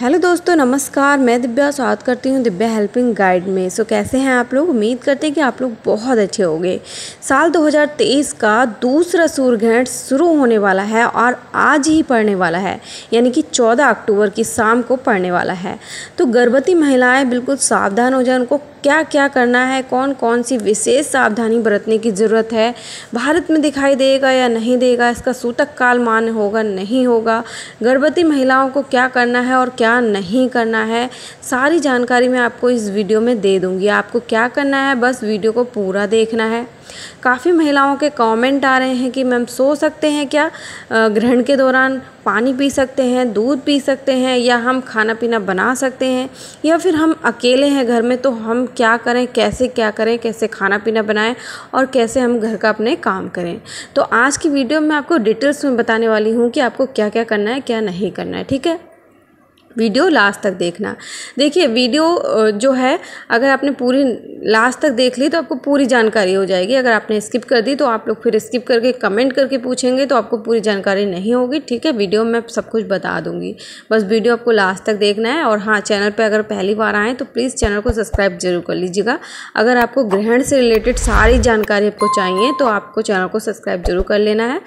hello दोस्तों नमस्कार मैं दिव्या स्वागत करती हूँ दिव्या हेल्पिंग गाइड में सो कैसे हैं आप लोग उम्मीद करते हैं कि आप लोग बहुत अच्छे होंगे साल 2023 का दूसरा सूर्यग्रहण शुरू होने वाला है और आज ही पड़ने वाला है यानी कि 14 अक्टूबर की शाम को पड़ने वाला है तो गर्भवती महिलाएं बिल्कुल सावधान हो जाए उनको क्या क्या करना है कौन कौन सी विशेष सावधानी बरतने की ज़रूरत है भारत में दिखाई देगा या नहीं देगा इसका सूतक काल मान होगा नहीं होगा गर्भवती महिलाओं को क्या करना है और क्या नहीं करना है सारी जानकारी मैं आपको इस वीडियो में दे दूँगी आपको क्या करना है बस वीडियो को पूरा देखना है काफ़ी महिलाओं के कमेंट आ रहे हैं कि मैम सो सकते हैं क्या ग्रहण के दौरान पानी पी सकते हैं दूध पी सकते हैं या हम खाना पीना बना सकते हैं या फिर हम अकेले हैं घर में तो हम क्या करें कैसे क्या करें कैसे खाना पीना बनाएं और कैसे हम घर का अपने काम करें तो आज की वीडियो में आपको डिटेल्स में बताने वाली हूँ कि आपको क्या क्या करना है क्या नहीं करना है ठीक है वीडियो लास्ट तक देखना देखिए वीडियो जो है अगर आपने पूरी लास्ट तक देख ली तो आपको पूरी जानकारी हो जाएगी अगर आपने स्किप कर दी तो आप लोग फिर स्किप करके कमेंट करके पूछेंगे तो आपको पूरी जानकारी नहीं होगी ठीक है वीडियो में सब कुछ बता दूँगी बस वीडियो आपको लास्ट तक देखना है और हाँ चैनल पर अगर पहली बार आएँ तो प्लीज़ चैनल को सब्सक्राइब जरूर कर लीजिएगा अगर आपको ग्रहण से रिलेटेड सारी जानकारी आपको चाहिए तो आपको चैनल को सब्सक्राइब जरूर कर लेना है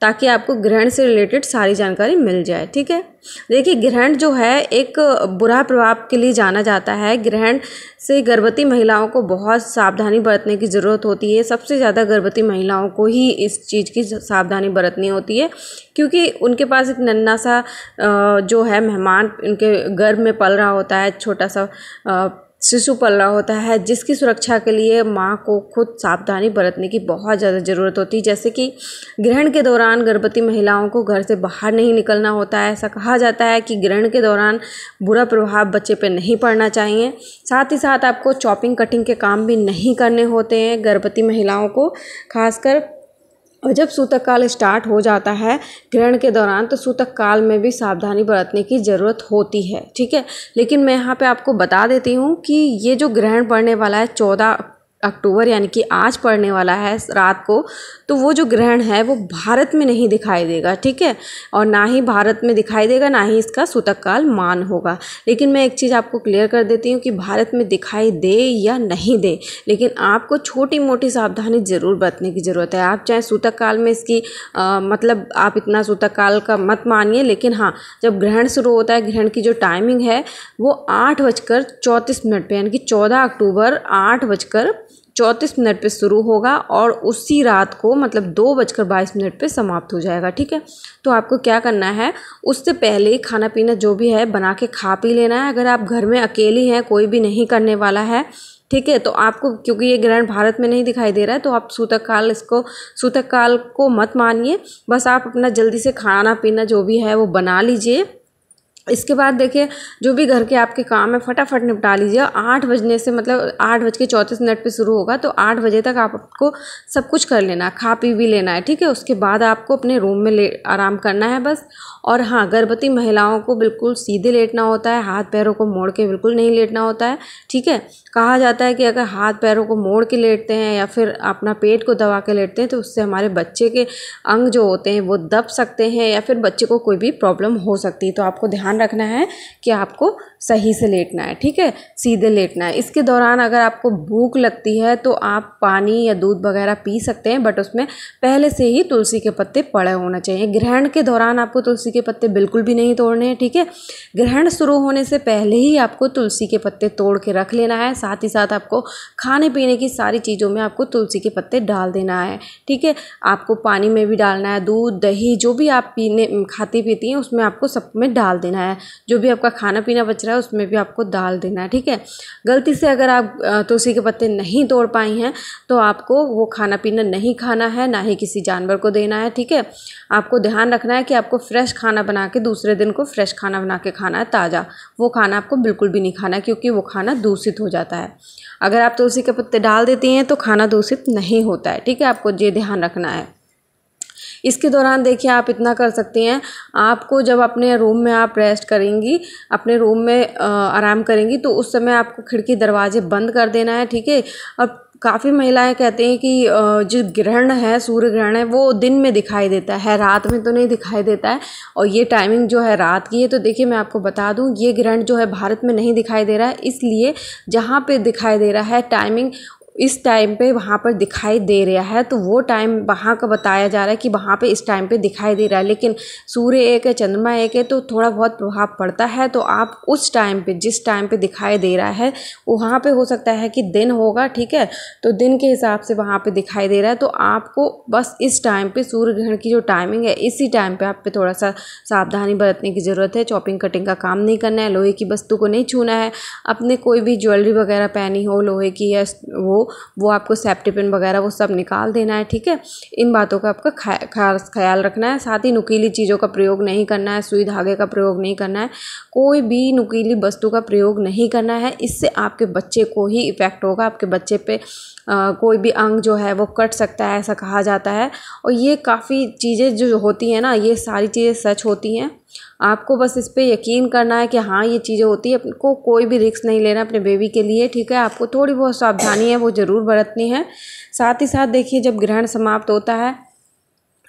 ताकि आपको ग्रहण से रिलेटेड सारी जानकारी मिल जाए ठीक है देखिए ग्रहण जो है एक बुरा प्रभाव के लिए जाना जाता है ग्रहण से गर्भवती महिलाओं को बहुत सावधानी बरतने की ज़रूरत होती है सबसे ज़्यादा गर्भवती महिलाओं को ही इस चीज़ की सावधानी बरतनी होती है क्योंकि उनके पास एक नन्ना सा जो है मेहमान उनके गर्भ में पल रहा होता है छोटा सा शिशु पल रहा होता है जिसकी सुरक्षा के लिए माँ को खुद सावधानी बरतने की बहुत ज़्यादा ज़रूरत होती है जैसे कि ग्रहण के दौरान गर्भवती महिलाओं को घर से बाहर नहीं निकलना होता है ऐसा कहा जाता है कि ग्रहण के दौरान बुरा प्रभाव बच्चे पर नहीं पड़ना चाहिए साथ ही साथ आपको चॉपिंग कटिंग के काम भी नहीं करने होते हैं गर्भवती महिलाओं को खासकर और जब सूतक काल स्टार्ट हो जाता है ग्रहण के दौरान तो सूतक काल में भी सावधानी बरतने की ज़रूरत होती है ठीक है लेकिन मैं यहाँ पे आपको बता देती हूँ कि ये जो ग्रहण पड़ने वाला है चौदह अक्टूबर यानी कि आज पड़ने वाला है रात को तो वो जो ग्रहण है वो भारत में नहीं दिखाई देगा ठीक है और ना ही भारत में दिखाई देगा ना ही इसका सूतक काल मान होगा लेकिन मैं एक चीज़ आपको क्लियर कर देती हूँ कि भारत में दिखाई दे या नहीं दे लेकिन आपको छोटी मोटी सावधानी ज़रूर बरतने की ज़रूरत है आप चाहे सूतक काल में इसकी आ, मतलब आप इतना सूतक काल का मत मानिए लेकिन हाँ जब ग्रहण शुरू होता है ग्रहण की जो टाइमिंग है वो आठ बजकर चौंतीस मिनट पर यानी कि चौदह अक्टूबर आठ बजकर चौंतीस मिनट पे शुरू होगा और उसी रात को मतलब दो बजकर बाईस मिनट पे समाप्त हो जाएगा ठीक है तो आपको क्या करना है उससे पहले खाना पीना जो भी है बना के खा पी लेना है अगर आप घर में अकेली हैं कोई भी नहीं करने वाला है ठीक है तो आपको क्योंकि ये ग्रहण भारत में नहीं दिखाई दे रहा है तो आप सूतक काल इसको सूतक काल को मत मानिए बस आप अपना जल्दी से खाना पीना जो भी है वो बना लीजिए इसके बाद देखिए जो भी घर के आपके काम है फटाफट निपटा लीजिए आठ बजने से मतलब आठ बज के चौंतीस मिनट पर शुरू होगा तो आठ बजे तक आपको सब कुछ कर लेना है खा पी भी लेना है ठीक है उसके बाद आपको अपने रूम में ले आराम करना है बस और हाँ गर्भवती महिलाओं को बिल्कुल सीधे लेटना होता है हाथ पैरों को मोड़ के बिल्कुल नहीं लेटना होता है ठीक है कहा जाता है कि अगर हाथ पैरों को मोड़ के लेटते हैं या फिर अपना पेट को दबा के लेटते हैं तो उससे हमारे बच्चे के अंग जो होते हैं वो दब सकते हैं या फिर बच्चे को कोई भी प्रॉब्लम हो सकती है तो आपको ध्यान ध्यान रखना है कि आपको सही से लेटना है ठीक है सीधे लेटना है इसके दौरान अगर आपको भूख लगती है तो आप पानी या दूध वगैरह पी सकते हैं बट उसमें पहले से ही तुलसी के पत्ते पड़े होना चाहिए ग्रहण के दौरान आपको तुलसी के पत्ते बिल्कुल भी नहीं तोड़ने हैं ठीक है ग्रहण शुरू होने से पहले ही आपको तुलसी के पत्ते तोड़ के रख लेना है साथ ही साथ आपको खाने पीने की सारी चीज़ों में आपको तुलसी के पत्ते डाल देना है ठीक है आपको पानी में भी डालना है दूध दही जो भी आप पीने खाती पीती हैं उसमें आपको सब में डाल देना है जो भी आपका खाना पीना बच रहा है उसमें भी आपको दाल देना है ठीक है गलती से अगर आप तुलसी के पत्ते नहीं तोड़ पाई हैं तो आपको वो खाना पीना नहीं खाना है ना ही किसी जानवर को देना है ठीक है आपको ध्यान रखना है कि आपको फ्रेश खाना बना के दूसरे दिन को फ्रेश खाना बना के खाना है ताज़ा वो खाना आपको बिल्कुल भी नहीं खाना है क्योंकि वो खाना दूषित हो जाता है अगर आप तुलसी के पत्ते डाल देती हैं तो खाना दूषित नहीं होता है ठीक है आपको ये ध्यान रखना है इसके दौरान देखिए आप इतना कर सकते हैं आपको जब अपने रूम में आप रेस्ट करेंगी अपने रूम में आराम करेंगी तो उस समय आपको खिड़की दरवाजे बंद कर देना है ठीक है और काफ़ी महिलाएं कहते हैं कि जो ग्रहण है सूर्य ग्रहण है वो दिन में दिखाई देता है रात में तो नहीं दिखाई देता है और ये टाइमिंग जो है रात की है तो देखिए मैं आपको बता दूं ये ग्रहण जो है भारत में नहीं दिखाई दे रहा है इसलिए जहाँ पे दिखाई दे रहा है टाइमिंग इस टाइम पे वहाँ पर दिखाई दे रहा है तो वो टाइम वहाँ का बताया जा रहा है कि वहाँ पे इस टाइम पे दिखाई दे रहा है लेकिन सूर्य एक है चंद्रमा एक है तो थोड़ा बहुत प्रभाव पड़ता है तो आप उस टाइम पे जिस टाइम पे दिखाई दे रहा है वहाँ पे हो सकता है कि दिन होगा ठीक है तो दिन के हिसाब से वहाँ पर दिखाई दे रहा है तो आपको बस इस टाइम पर सूर्य ग्रहण की जो टाइमिंग है इसी टाइम पर आप पे थोड़ा सा सावधानी बरतने की ज़रूरत है चॉपिंग कटिंग का काम नहीं करना है लोहे की वस्तु को नहीं छूना है अपने कोई भी ज्वेलरी वगैरह पहनी हो लोहे की या वो वो आपको सेप्टिपिन वगैरह वो सब निकाल देना है ठीक है इन बातों का आपका खास ख्याल रखना है साथ ही नुकीली चीज़ों का प्रयोग नहीं करना है सुई धागे का प्रयोग नहीं करना है कोई भी नुकीली वस्तु का प्रयोग नहीं करना है इससे आपके बच्चे को ही इफ़ेक्ट होगा आपके बच्चे पे आ, कोई भी अंग जो है वो कट सकता है ऐसा कहा जाता है और ये काफ़ी चीज़ें जो होती हैं ना ये सारी चीज़ें सच होती हैं आपको बस इस पर यकीन करना है कि हाँ ये चीज़ें होती है आपको कोई भी रिस्क नहीं लेना अपने बेबी के लिए ठीक है आपको थोड़ी बहुत सावधानी है वो ज़रूर बरतनी है साथ ही साथ देखिए जब ग्रहण समाप्त होता है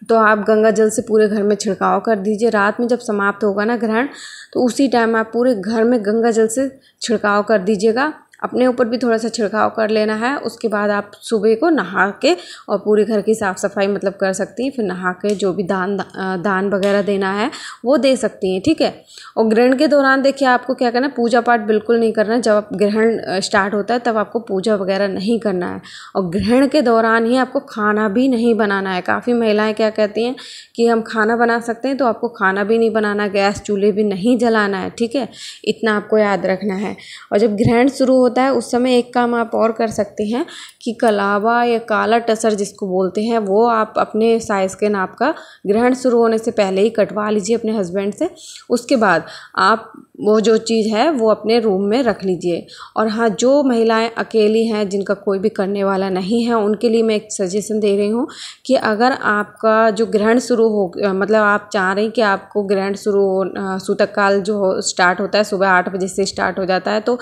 तो आप गंगा जल से पूरे घर में छिड़काव कर दीजिए रात में जब समाप्त होगा ना ग्रहण तो उसी टाइम आप पूरे घर में गंगा जल से छिड़काव कर दीजिएगा अपने ऊपर भी थोड़ा सा छिड़काव कर लेना है उसके बाद आप सुबह को नहा के और पूरे घर की साफ़ सफाई मतलब कर सकती हैं फिर नहा के जो भी दान दान वगैरह देना है वो दे सकती हैं ठीक है और ग्रहण के दौरान देखिए आपको क्या करना है पूजा पाठ बिल्कुल नहीं करना जब आप ग्रहण स्टार्ट होता है तब आपको पूजा वगैरह नहीं करना है और ग्रहण के दौरान ही आपको खाना भी नहीं बनाना है काफ़ी महिलाएँ क्या कहती हैं कि हम खाना बना सकते हैं तो आपको खाना भी नहीं बनाना गैस चूल्हे भी नहीं जलाना है ठीक है इतना आपको याद रखना है और जब ग्रहण शुरू हो होता है उस समय एक काम आप और कर सकते हैं कि कलावा या काला टसर जिसको बोलते हैं वो आप अपने साइज़ के नाप का ग्रहण शुरू होने से पहले ही कटवा लीजिए अपने हस्बैंड से उसके बाद आप वो जो चीज़ है वो अपने रूम में रख लीजिए और हाँ जो महिलाएं अकेली हैं जिनका कोई भी करने वाला नहीं है उनके लिए मैं एक सजेशन दे रही हूँ कि अगर आपका जो ग्रहण शुरू हो मतलब आप चाह रही कि आपको ग्रहण शुरू हो सूतक काल जो हो स्टार्ट होता है सुबह आठ बजे से स्टार्ट हो जाता है तो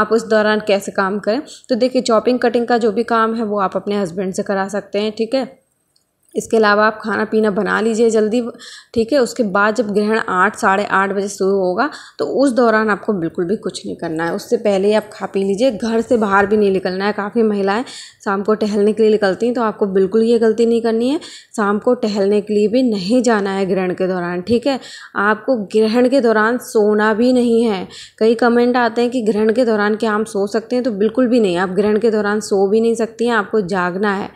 आप उस दौरान दौरान कैसे काम करें तो देखिए चॉपिंग कटिंग का जो भी काम है वो आप अपने हस्बैंड से करा सकते हैं ठीक है इसके अलावा आप खाना पीना बना लीजिए जल्दी ठीक है उसके बाद जब ग्रहण आठ साढ़े आठ बजे शुरू होगा तो उस दौरान आपको बिल्कुल भी कुछ नहीं करना है उससे पहले ही आप खा पी लीजिए घर से बाहर भी नहीं निकलना है काफ़ी महिलाएं शाम को टहलने के लिए निकलती हैं तो आपको बिल्कुल ये गलती नहीं करनी है शाम को टहलने के लिए भी नहीं जाना है ग्रहण के दौरान ठीक है आपको ग्रहण के दौरान सोना भी नहीं है कई कमेंट आते हैं कि ग्रहण के दौरान क्या हम सो सकते हैं तो बिल्कुल भी नहीं आप ग्रहण के दौरान सो भी नहीं सकती हैं आपको जागना है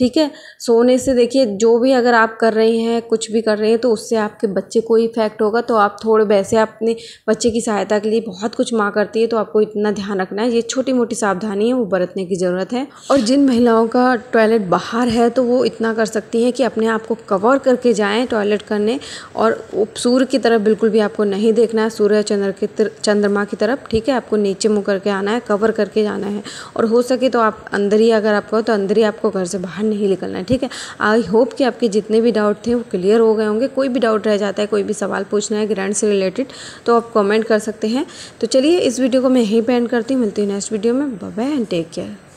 ठीक है सोने से देखिए जो भी अगर आप कर रहे हैं कुछ भी कर रहे हैं तो उससे आपके बच्चे को इफ़ेक्ट होगा तो आप थोड़े वैसे अपने बच्चे की सहायता के लिए बहुत कुछ माँ करती है तो आपको इतना ध्यान रखना है ये छोटी मोटी सावधानी है वो बरतने की ज़रूरत है और जिन महिलाओं का टॉयलेट बाहर है तो वो इतना कर सकती हैं कि अपने आप को कवर करके जाएँ टॉयलेट करने और सूर्य की तरफ बिल्कुल भी आपको नहीं देखना है सूर्य चंद्र के चंद्रमा की तरफ ठीक है आपको नीचे मुँह करके आना है कवर करके जाना है और हो सके तो आप अंदर ही अगर आपको तो अंदर ही आपको घर से बाहर नहीं निकलना है ठीक है आई होप कि आपके जितने भी डाउट थे वो क्लियर हो गए होंगे कोई भी डाउट रह जाता है कोई भी सवाल पूछना है ग्रैंड से रिलेटेड तो आप कमेंट कर सकते हैं तो चलिए इस वीडियो को मैं यहीं पे एंड करती हूँ मिलती हूँ नेक्स्ट वीडियो में बाय एंड टेक केयर